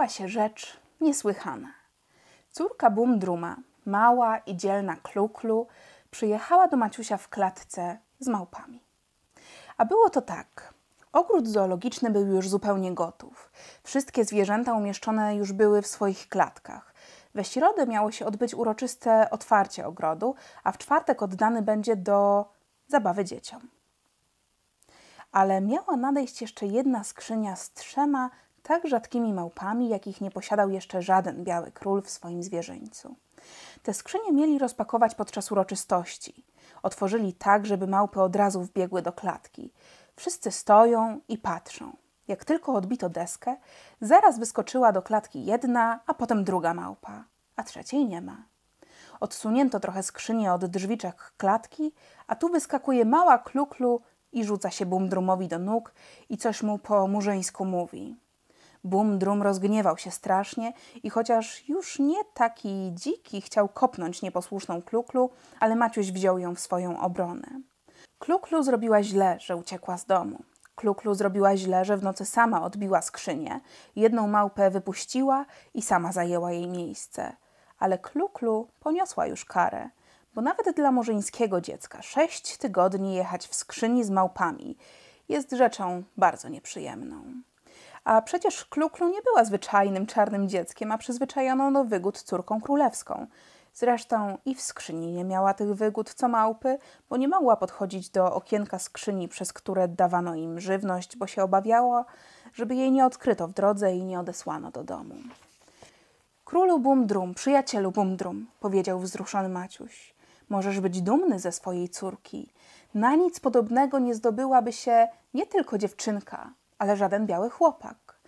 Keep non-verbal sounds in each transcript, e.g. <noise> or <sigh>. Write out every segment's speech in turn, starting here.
stała się rzecz niesłychana. Córka Bumdruma, mała i dzielna Kluklu, przyjechała do Maciusia w klatce z małpami. A było to tak. Ogród zoologiczny był już zupełnie gotów. Wszystkie zwierzęta umieszczone już były w swoich klatkach. We środę miało się odbyć uroczyste otwarcie ogrodu, a w czwartek oddany będzie do zabawy dzieciom. Ale miała nadejść jeszcze jedna skrzynia z trzema tak rzadkimi małpami, jakich nie posiadał jeszcze żaden biały król w swoim zwierzyńcu. Te skrzynie mieli rozpakować podczas uroczystości. Otworzyli tak, żeby małpy od razu wbiegły do klatki. Wszyscy stoją i patrzą. Jak tylko odbito deskę, zaraz wyskoczyła do klatki jedna, a potem druga małpa, a trzeciej nie ma. Odsunięto trochę skrzynię od drzwiczek klatki, a tu wyskakuje mała kluklu i rzuca się bumdrumowi do nóg i coś mu po murzyńsku mówi. Bum Drum rozgniewał się strasznie i chociaż już nie taki dziki chciał kopnąć nieposłuszną Kluklu, ale Maciuś wziął ją w swoją obronę. Kluklu zrobiła źle, że uciekła z domu. Kluklu zrobiła źle, że w nocy sama odbiła skrzynię, jedną małpę wypuściła i sama zajęła jej miejsce. Ale Kluklu poniosła już karę, bo nawet dla morzyńskiego dziecka sześć tygodni jechać w skrzyni z małpami jest rzeczą bardzo nieprzyjemną. A przecież Kluklu nie była zwyczajnym czarnym dzieckiem, a przyzwyczajoną do wygód córką królewską. Zresztą i w skrzyni nie miała tych wygód co małpy, bo nie mogła podchodzić do okienka skrzyni, przez które dawano im żywność, bo się obawiała, żeby jej nie odkryto w drodze i nie odesłano do domu. Królu Bumdrum, przyjacielu Bumdrum, powiedział wzruszony Maciuś. Możesz być dumny ze swojej córki. Na nic podobnego nie zdobyłaby się nie tylko dziewczynka, ale żaden biały chłopak.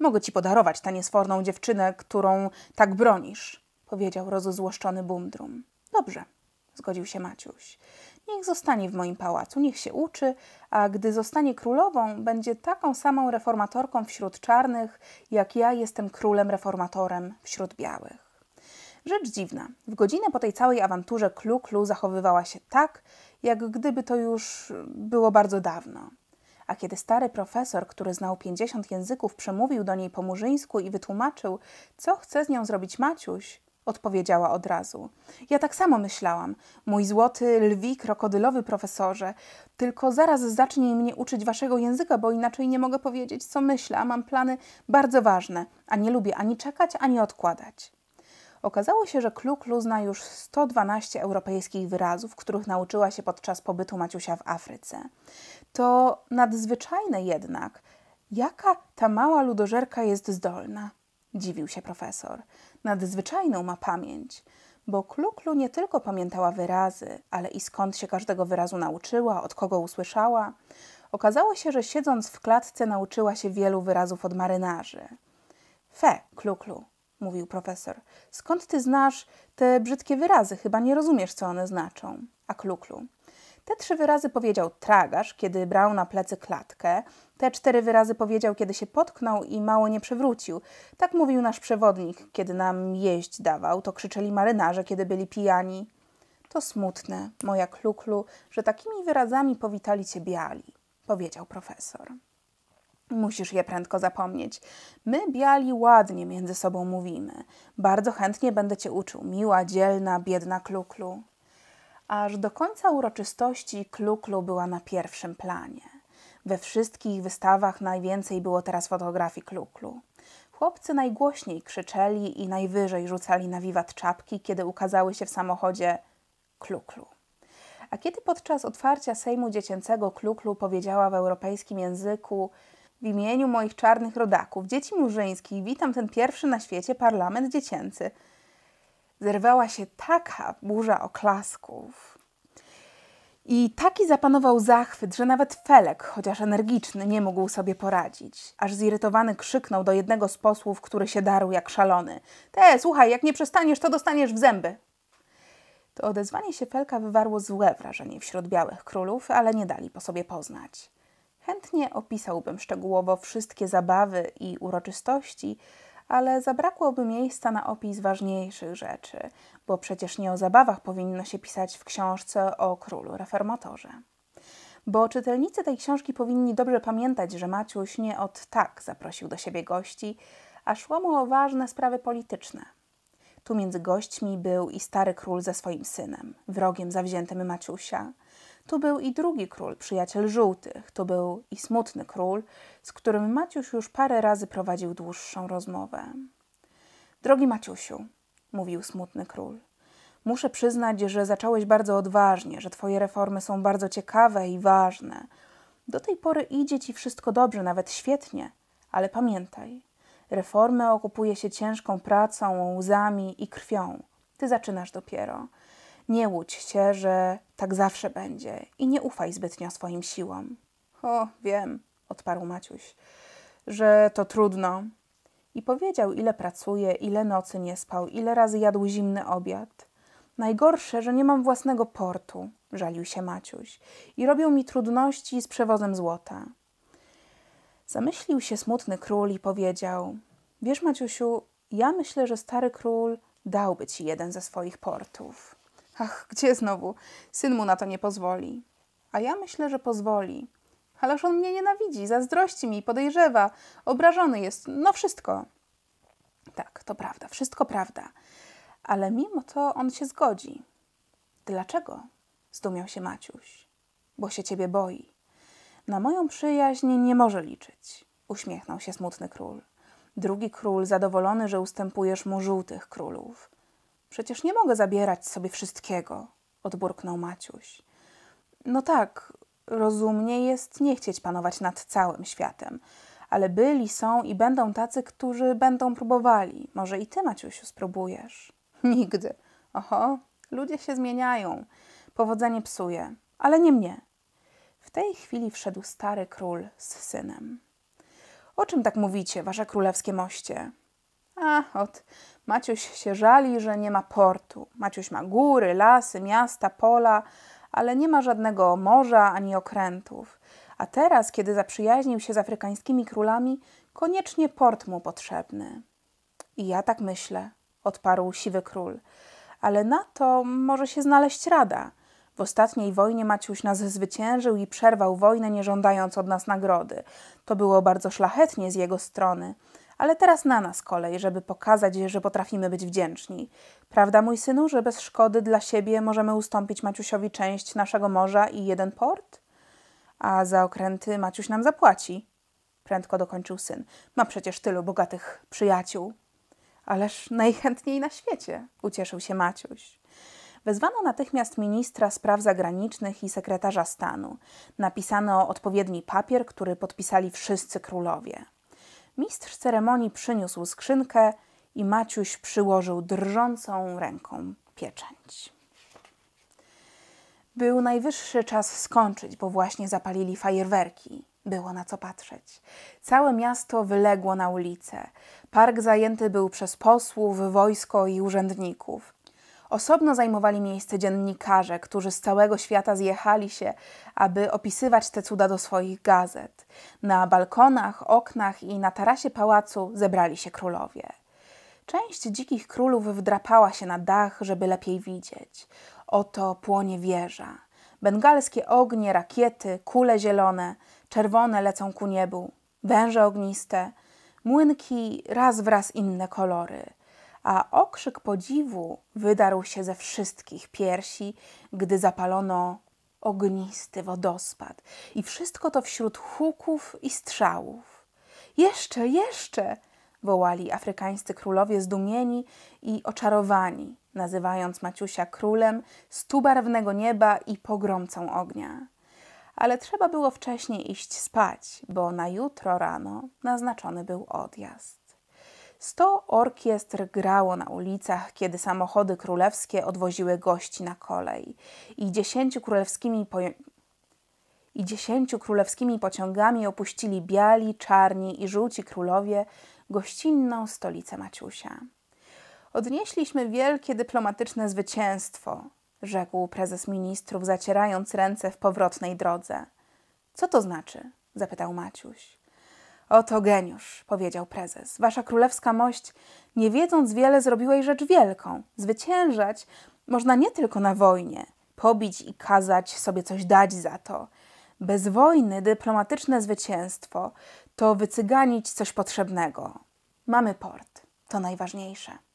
Mogę ci podarować tę niesforną dziewczynę, którą tak bronisz, powiedział rozzłoszczony Bumdrum. Dobrze, zgodził się Maciuś. Niech zostanie w moim pałacu, niech się uczy, a gdy zostanie królową, będzie taką samą reformatorką wśród czarnych, jak ja jestem królem reformatorem wśród białych. Rzecz dziwna, w godzinę po tej całej awanturze Klu-Klu zachowywała się tak, jak gdyby to już było bardzo dawno a kiedy stary profesor, który znał 50 języków, przemówił do niej po murzyńsku i wytłumaczył, co chce z nią zrobić Maciuś, odpowiedziała od razu. Ja tak samo myślałam, mój złoty, lwi, krokodylowy profesorze, tylko zaraz zacznij mnie uczyć waszego języka, bo inaczej nie mogę powiedzieć, co myślę, a mam plany bardzo ważne, a nie lubię ani czekać, ani odkładać. Okazało się, że Kluklu zna już 112 europejskich wyrazów, których nauczyła się podczas pobytu Maciusia w Afryce to nadzwyczajne jednak, jaka ta mała ludożerka jest zdolna, dziwił się profesor. Nadzwyczajną ma pamięć, bo Kluklu nie tylko pamiętała wyrazy, ale i skąd się każdego wyrazu nauczyła, od kogo usłyszała. Okazało się, że siedząc w klatce nauczyła się wielu wyrazów od marynarzy. Fe, Kluklu, mówił profesor, skąd ty znasz te brzydkie wyrazy? Chyba nie rozumiesz, co one znaczą. A Kluklu, te trzy wyrazy powiedział tragarz, kiedy brał na plecy klatkę. Te cztery wyrazy powiedział, kiedy się potknął i mało nie przewrócił. Tak mówił nasz przewodnik, kiedy nam jeść dawał. To krzyczeli marynarze, kiedy byli pijani. To smutne, moja kluklu, że takimi wyrazami powitali cię biali, powiedział profesor. Musisz je prędko zapomnieć. My, biali, ładnie między sobą mówimy. Bardzo chętnie będę cię uczył, miła, dzielna, biedna kluklu. Aż do końca uroczystości Kluklu była na pierwszym planie. We wszystkich wystawach najwięcej było teraz fotografii Kluklu. Chłopcy najgłośniej krzyczeli i najwyżej rzucali na wiwat czapki, kiedy ukazały się w samochodzie Kluklu. A kiedy podczas otwarcia Sejmu Dziecięcego Kluklu powiedziała w europejskim języku w imieniu moich czarnych rodaków, dzieci murzyńskich, witam ten pierwszy na świecie parlament dziecięcy – zerwała się taka burza oklasków. I taki zapanował zachwyt, że nawet Felek, chociaż energiczny, nie mógł sobie poradzić. Aż zirytowany krzyknął do jednego z posłów, który się darł jak szalony. Te, słuchaj, jak nie przestaniesz, to dostaniesz w zęby. To odezwanie się Felka wywarło złe wrażenie wśród białych królów, ale nie dali po sobie poznać. Chętnie opisałbym szczegółowo wszystkie zabawy i uroczystości, ale zabrakłoby miejsca na opis ważniejszych rzeczy, bo przecież nie o zabawach powinno się pisać w książce o królu reformatorze. Bo czytelnicy tej książki powinni dobrze pamiętać, że Maciuś nie od tak zaprosił do siebie gości, a szło mu o ważne sprawy polityczne. Tu między gośćmi był i stary król ze swoim synem, wrogiem zawziętym Maciusia, tu był i drugi król, przyjaciel żółtych. To był i smutny król, z którym Maciuś już parę razy prowadził dłuższą rozmowę. Drogi Maciusiu, mówił smutny król, muszę przyznać, że zacząłeś bardzo odważnie, że twoje reformy są bardzo ciekawe i ważne. Do tej pory idzie ci wszystko dobrze, nawet świetnie, ale pamiętaj, reformy okupuje się ciężką pracą, łzami i krwią. Ty zaczynasz dopiero. Nie łudź się, że tak zawsze będzie i nie ufaj zbytnio swoim siłom. O, wiem, odparł Maciuś, że to trudno. I powiedział, ile pracuje, ile nocy nie spał, ile razy jadł zimny obiad. Najgorsze, że nie mam własnego portu, żalił się Maciuś, i robią mi trudności z przewozem złota. Zamyślił się smutny król i powiedział: Wiesz, Maciusiu, ja myślę, że stary król dałby ci jeden ze swoich portów. Ach, gdzie znowu? Syn mu na to nie pozwoli. A ja myślę, że pozwoli. Ależ on mnie nienawidzi, zazdrości mi, podejrzewa, obrażony jest, no wszystko. Tak, to prawda, wszystko prawda. Ale mimo to on się zgodzi. Dlaczego? Zdumiał się Maciuś. Bo się ciebie boi. Na moją przyjaźń nie może liczyć, uśmiechnął się smutny król. Drugi król zadowolony, że ustępujesz mu żółtych królów. Przecież nie mogę zabierać sobie wszystkiego, odburknął Maciuś. No tak, rozumnie jest nie chcieć panować nad całym światem, ale byli, są i będą tacy, którzy będą próbowali. Może i ty, Maciusiu, spróbujesz. <laughs> Nigdy. Oho, ludzie się zmieniają. Powodzenie psuje, ale nie mnie. W tej chwili wszedł stary król z synem. O czym tak mówicie, wasze królewskie moście? A, ot, Maciuś się żali, że nie ma portu. Maciuś ma góry, lasy, miasta, pola, ale nie ma żadnego morza ani okrętów. A teraz, kiedy zaprzyjaźnił się z afrykańskimi królami, koniecznie port mu potrzebny. I ja tak myślę, odparł siwy król. Ale na to może się znaleźć rada. W ostatniej wojnie Maciuś nas zwyciężył i przerwał wojnę, nie żądając od nas nagrody. To było bardzo szlachetnie z jego strony, ale teraz na nas kolej, żeby pokazać, że potrafimy być wdzięczni. Prawda, mój synu, że bez szkody dla siebie możemy ustąpić Maciusiowi część naszego morza i jeden port? A za okręty Maciuś nam zapłaci. Prędko dokończył syn. Ma przecież tylu bogatych przyjaciół. Ależ najchętniej na świecie, ucieszył się Maciuś. Wezwano natychmiast ministra spraw zagranicznych i sekretarza stanu. Napisano odpowiedni papier, który podpisali wszyscy królowie. Mistrz ceremonii przyniósł skrzynkę i Maciuś przyłożył drżącą ręką pieczęć. Był najwyższy czas skończyć, bo właśnie zapalili fajerwerki. Było na co patrzeć. Całe miasto wyległo na ulicę. Park zajęty był przez posłów, wojsko i urzędników. Osobno zajmowali miejsce dziennikarze, którzy z całego świata zjechali się, aby opisywać te cuda do swoich gazet. Na balkonach, oknach i na tarasie pałacu zebrali się królowie. Część dzikich królów wdrapała się na dach, żeby lepiej widzieć. Oto płonie wieża. Bengalskie ognie, rakiety, kule zielone, czerwone lecą ku niebu, węże ogniste, młynki raz wraz inne kolory – a okrzyk podziwu wydarł się ze wszystkich piersi, gdy zapalono ognisty wodospad i wszystko to wśród huków i strzałów. Jeszcze, jeszcze! wołali afrykańscy królowie zdumieni i oczarowani, nazywając Maciusia królem stubarwnego nieba i pogromcą ognia. Ale trzeba było wcześniej iść spać, bo na jutro rano naznaczony był odjazd. Sto orkiestr grało na ulicach, kiedy samochody królewskie odwoziły gości na kolej i dziesięciu królewskimi, po... i dziesięciu królewskimi pociągami opuścili biali, czarni i żółci królowie gościnną stolicę Maciusia. Odnieśliśmy wielkie dyplomatyczne zwycięstwo, rzekł prezes ministrów, zacierając ręce w powrotnej drodze. Co to znaczy? zapytał Maciuś. Oto geniusz, powiedział prezes. Wasza królewska mość, nie wiedząc wiele, zrobiłeś rzecz wielką. Zwyciężać można nie tylko na wojnie, pobić i kazać sobie coś dać za to. Bez wojny dyplomatyczne zwycięstwo to wycyganić coś potrzebnego. Mamy port, to najważniejsze.